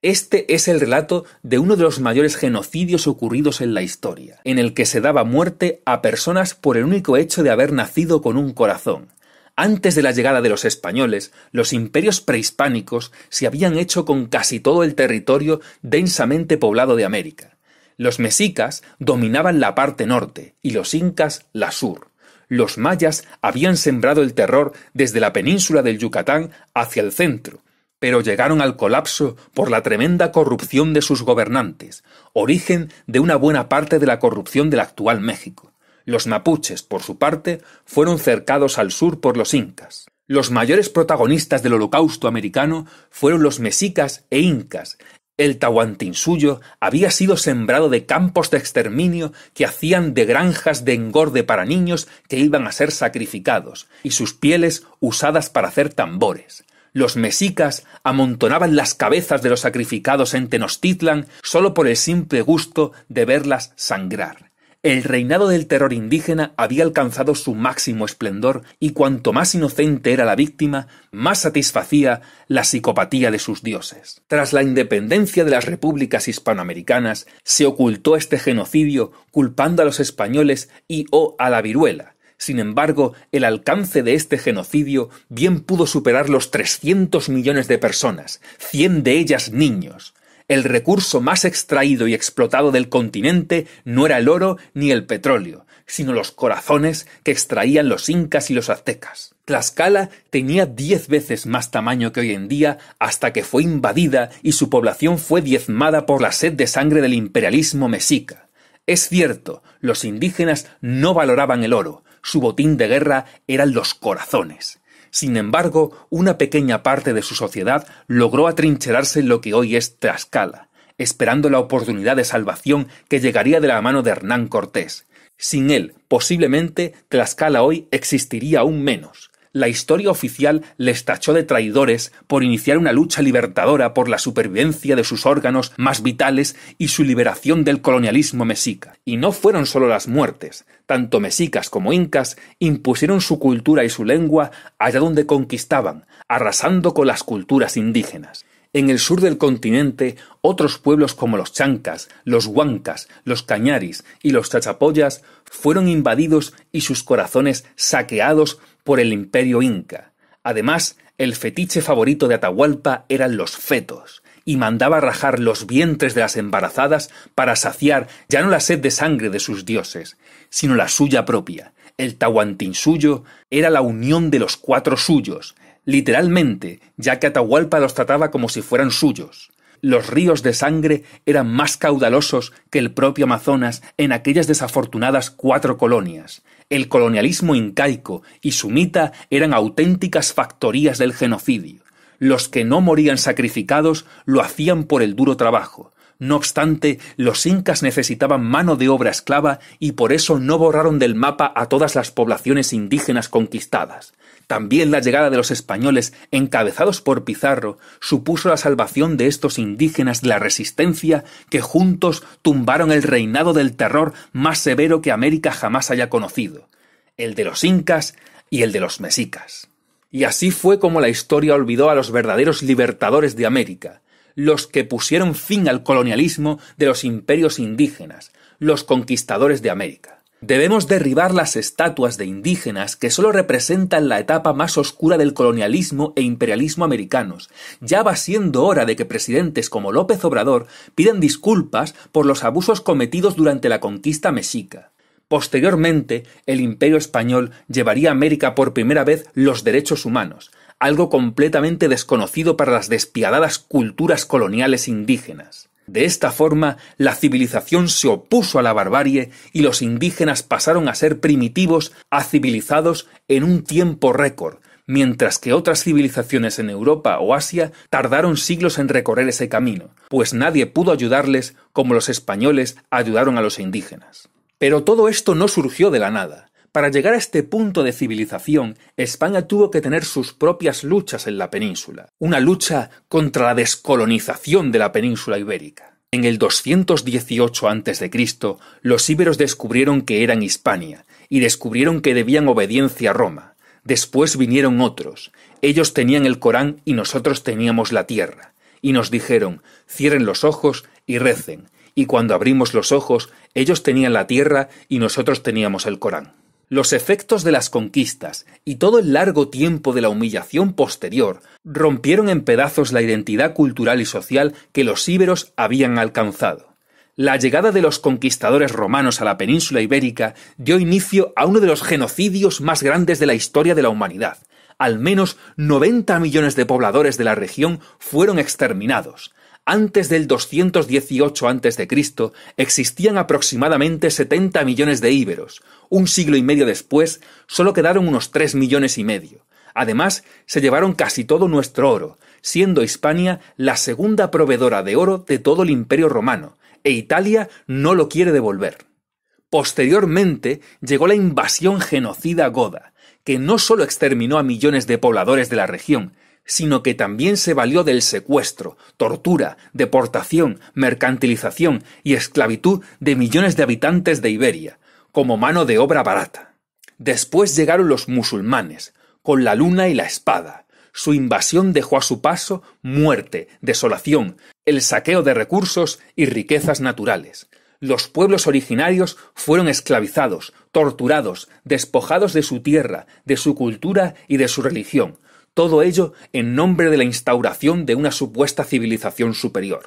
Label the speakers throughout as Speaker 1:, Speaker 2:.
Speaker 1: Este es el relato de uno de los mayores genocidios ocurridos en la historia, en el que se daba muerte a personas por el único hecho de haber nacido con un corazón. Antes de la llegada de los españoles, los imperios prehispánicos se habían hecho con casi todo el territorio densamente poblado de América. Los mexicas dominaban la parte norte y los incas la sur los mayas habían sembrado el terror desde la península del Yucatán hacia el centro, pero llegaron al colapso por la tremenda corrupción de sus gobernantes, origen de una buena parte de la corrupción del actual México. Los mapuches, por su parte, fueron cercados al sur por los incas. Los mayores protagonistas del holocausto americano fueron los mexicas e incas. El Tahuantinsuyo había sido sembrado de campos de exterminio que hacían de granjas de engorde para niños que iban a ser sacrificados, y sus pieles usadas para hacer tambores. Los mexicas amontonaban las cabezas de los sacrificados en Tenochtitlan solo por el simple gusto de verlas sangrar. El reinado del terror indígena había alcanzado su máximo esplendor y cuanto más inocente era la víctima, más satisfacía la psicopatía de sus dioses. Tras la independencia de las repúblicas hispanoamericanas, se ocultó este genocidio culpando a los españoles y o a la viruela, sin embargo, el alcance de este genocidio bien pudo superar los 300 millones de personas, 100 de ellas niños. El recurso más extraído y explotado del continente no era el oro ni el petróleo, sino los corazones que extraían los incas y los aztecas. Tlaxcala tenía diez veces más tamaño que hoy en día hasta que fue invadida y su población fue diezmada por la sed de sangre del imperialismo mexica. Es cierto, los indígenas no valoraban el oro, su botín de guerra eran los corazones. Sin embargo, una pequeña parte de su sociedad logró atrincherarse en lo que hoy es Tlaxcala, esperando la oportunidad de salvación que llegaría de la mano de Hernán Cortés. Sin él, posiblemente, Tlaxcala hoy existiría aún menos la historia oficial les tachó de traidores por iniciar una lucha libertadora por la supervivencia de sus órganos más vitales y su liberación del colonialismo mexica. Y no fueron solo las muertes, tanto mexicas como incas impusieron su cultura y su lengua allá donde conquistaban, arrasando con las culturas indígenas. En el sur del continente, otros pueblos como los chancas, los huancas, los cañaris y los chachapoyas fueron invadidos y sus corazones saqueados por el imperio inca. Además, el fetiche favorito de Atahualpa eran los fetos, y mandaba rajar los vientres de las embarazadas para saciar ya no la sed de sangre de sus dioses, sino la suya propia. El suyo era la unión de los cuatro suyos, literalmente, ya que Atahualpa los trataba como si fueran suyos los ríos de sangre eran más caudalosos que el propio Amazonas en aquellas desafortunadas cuatro colonias. El colonialismo incaico y sumita eran auténticas factorías del genocidio. Los que no morían sacrificados lo hacían por el duro trabajo. No obstante, los incas necesitaban mano de obra esclava y por eso no borraron del mapa a todas las poblaciones indígenas conquistadas. También la llegada de los españoles, encabezados por Pizarro, supuso la salvación de estos indígenas de la resistencia que juntos tumbaron el reinado del terror más severo que América jamás haya conocido, el de los incas y el de los mexicas. Y así fue como la historia olvidó a los verdaderos libertadores de América, los que pusieron fin al colonialismo de los imperios indígenas, los conquistadores de América. Debemos derribar las estatuas de indígenas que solo representan la etapa más oscura del colonialismo e imperialismo americanos. Ya va siendo hora de que presidentes como López Obrador piden disculpas por los abusos cometidos durante la conquista mexica. Posteriormente, el Imperio español llevaría a América por primera vez los derechos humanos, algo completamente desconocido para las despiadadas culturas coloniales indígenas. De esta forma, la civilización se opuso a la barbarie y los indígenas pasaron a ser primitivos a civilizados en un tiempo récord, mientras que otras civilizaciones en Europa o Asia tardaron siglos en recorrer ese camino, pues nadie pudo ayudarles como los españoles ayudaron a los indígenas. Pero todo esto no surgió de la nada. Para llegar a este punto de civilización, España tuvo que tener sus propias luchas en la península, una lucha contra la descolonización de la península ibérica. En el 218 a.C., los íberos descubrieron que eran Hispania, y descubrieron que debían obediencia a Roma. Después vinieron otros. Ellos tenían el Corán y nosotros teníamos la tierra. Y nos dijeron, cierren los ojos y recen. Y cuando abrimos los ojos, ellos tenían la tierra y nosotros teníamos el Corán los efectos de las conquistas y todo el largo tiempo de la humillación posterior rompieron en pedazos la identidad cultural y social que los íberos habían alcanzado. La llegada de los conquistadores romanos a la península ibérica dio inicio a uno de los genocidios más grandes de la historia de la humanidad. Al menos 90 millones de pobladores de la región fueron exterminados, antes del 218 a.C. existían aproximadamente 70 millones de íberos. Un siglo y medio después, solo quedaron unos 3 millones y medio. Además, se llevaron casi todo nuestro oro, siendo Hispania la segunda proveedora de oro de todo el Imperio Romano, e Italia no lo quiere devolver. Posteriormente llegó la invasión genocida goda, que no solo exterminó a millones de pobladores de la región, sino que también se valió del secuestro, tortura, deportación, mercantilización y esclavitud de millones de habitantes de Iberia, como mano de obra barata. Después llegaron los musulmanes, con la luna y la espada. Su invasión dejó a su paso muerte, desolación, el saqueo de recursos y riquezas naturales. Los pueblos originarios fueron esclavizados, torturados, despojados de su tierra, de su cultura y de su religión, todo ello en nombre de la instauración de una supuesta civilización superior.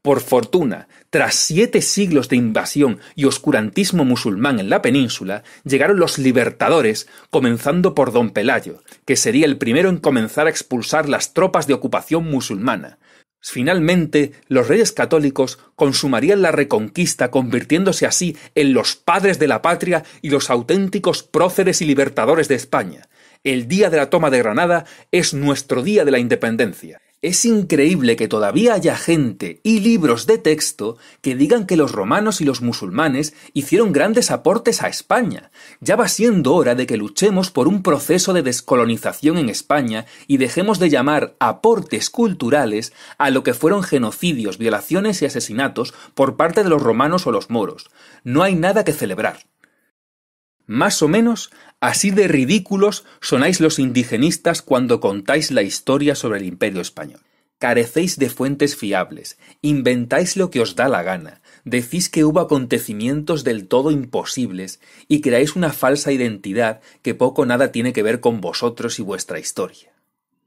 Speaker 1: Por fortuna, tras siete siglos de invasión y oscurantismo musulmán en la península, llegaron los libertadores, comenzando por don Pelayo, que sería el primero en comenzar a expulsar las tropas de ocupación musulmana. Finalmente, los reyes católicos consumarían la reconquista, convirtiéndose así en los padres de la patria y los auténticos próceres y libertadores de España. El día de la toma de Granada es nuestro día de la independencia. Es increíble que todavía haya gente y libros de texto que digan que los romanos y los musulmanes hicieron grandes aportes a España. Ya va siendo hora de que luchemos por un proceso de descolonización en España y dejemos de llamar aportes culturales a lo que fueron genocidios, violaciones y asesinatos por parte de los romanos o los moros. No hay nada que celebrar. Más o menos así de ridículos sonáis los indigenistas cuando contáis la historia sobre el imperio español. Carecéis de fuentes fiables, inventáis lo que os da la gana, decís que hubo acontecimientos del todo imposibles y creáis una falsa identidad que poco nada tiene que ver con vosotros y vuestra historia.